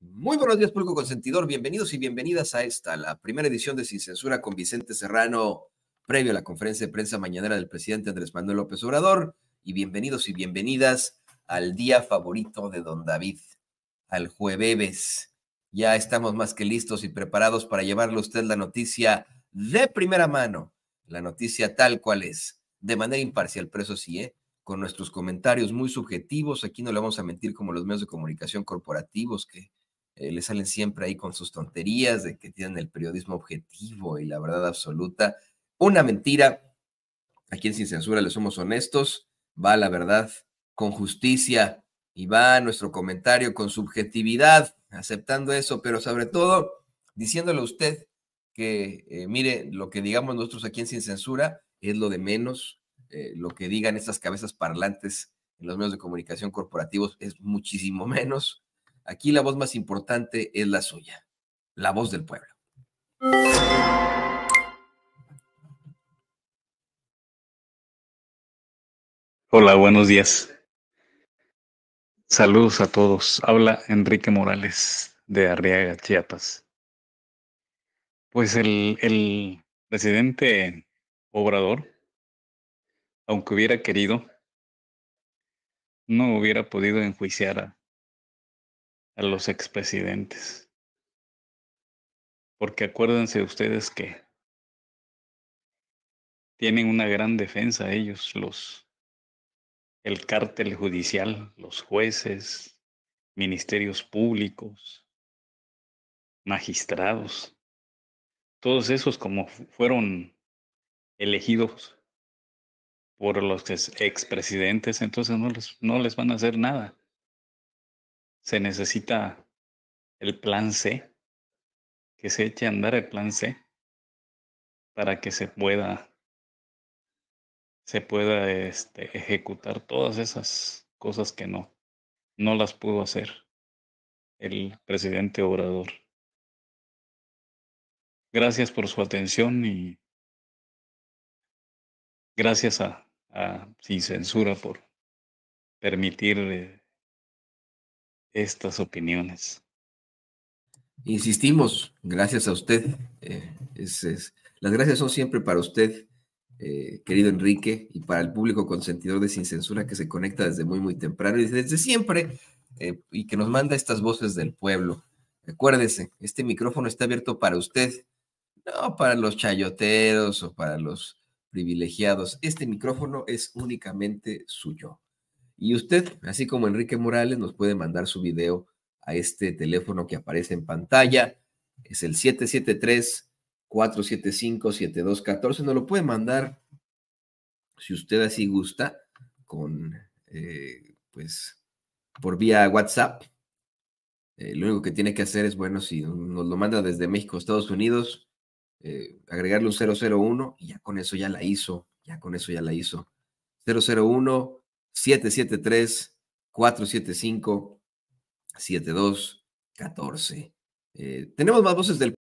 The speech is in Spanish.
Muy buenos días, público consentidor. Bienvenidos y bienvenidas a esta, la primera edición de Sin Censura con Vicente Serrano, previo a la conferencia de prensa mañanera del presidente Andrés Manuel López Obrador. Y bienvenidos y bienvenidas al día favorito de don David, al jueves. Ya estamos más que listos y preparados para llevarle a usted la noticia de primera mano, la noticia tal cual es, de manera imparcial, pero eso sí, ¿eh? con nuestros comentarios muy subjetivos. Aquí no le vamos a mentir como los medios de comunicación corporativos que eh, le salen siempre ahí con sus tonterías de que tienen el periodismo objetivo y la verdad absoluta. Una mentira. Aquí en Sin Censura le somos honestos, va la verdad con justicia y va nuestro comentario con subjetividad, aceptando eso, pero sobre todo diciéndole a usted que, eh, mire, lo que digamos nosotros aquí en Sin Censura es lo de menos, eh, lo que digan estas cabezas parlantes en los medios de comunicación corporativos es muchísimo menos, Aquí la voz más importante es la suya, la voz del pueblo. Hola, buenos días. Saludos a todos. Habla Enrique Morales de Arriaga, Chiapas. Pues el, presidente Obrador, aunque hubiera querido, no hubiera podido enjuiciar a, a los expresidentes. Porque acuérdense ustedes que tienen una gran defensa ellos, los el cártel judicial, los jueces, ministerios públicos, magistrados, todos esos como fueron elegidos por los expresidentes, entonces no les, no les van a hacer nada se necesita el plan C, que se eche a andar el plan C para que se pueda se pueda este, ejecutar todas esas cosas que no no las pudo hacer el presidente orador Gracias por su atención y gracias a, a Sin Censura por permitir estas opiniones. Insistimos, gracias a usted. Eh, es, las gracias son siempre para usted, eh, querido Enrique, y para el público consentidor de Sin Censura que se conecta desde muy, muy temprano y desde siempre eh, y que nos manda estas voces del pueblo. Acuérdese, este micrófono está abierto para usted, no para los chayoteros o para los privilegiados. Este micrófono es únicamente suyo. Y usted, así como Enrique Morales, nos puede mandar su video a este teléfono que aparece en pantalla. Es el 773-475-7214. Nos lo puede mandar, si usted así gusta, con, eh, pues, por vía WhatsApp. Eh, lo único que tiene que hacer es, bueno, si nos lo manda desde México Estados Unidos, eh, agregarle un 001 y ya con eso ya la hizo, ya con eso ya la hizo. 001 773-475-7214. Eh, tenemos más voces del